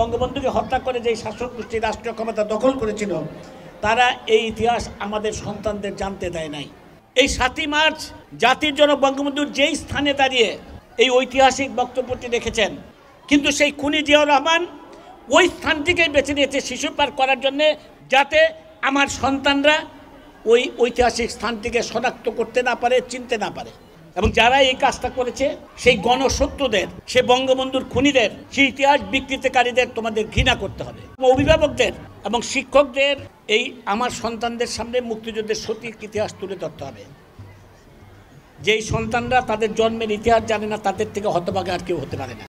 বঙ্গবন্ধুকে হত্যা করে যেই শাসক গোষ্ঠী রাষ্ট্রীয় ক্ষমতা দখল করেছিল তারা এই ইতিহাস আমাদের সন্তানদের জানতে দেয় নাই এই সাতই মার্চ জাতির জন্য বঙ্গবন্ধু যেই স্থানে দাঁড়িয়ে এই ঐতিহাসিক বক্তব্যটি রেখেছেন কিন্তু সেই খুনি জিয়াউর রহমান ওই স্থানটিকেই বেছে নিয়েছে শিশু পার করার জন্যে যাতে আমার সন্তানরা ওই ঐতিহাসিক স্থানটিকে শনাক্ত করতে না পারে চিনতে না পারে এবং যারা এই কাজটা করেছে সেই গণসত্যদের সে বঙ্গবন্ধুর খুনিদের সে ইতিহাস বিকৃতকারীদের তোমাদের ঘৃণা করতে হবে অভিভাবকদের এবং শিক্ষকদের এই আমার সন্তানদের সামনে মুক্তিযুদ্ধের সঠিক ইতিহাস তুলে ধরতে হবে যেই সন্তানরা তাদের জন্মের ইতিহাস জানে না তাদের থেকে হতভাগা আর কেউ হতে পারে না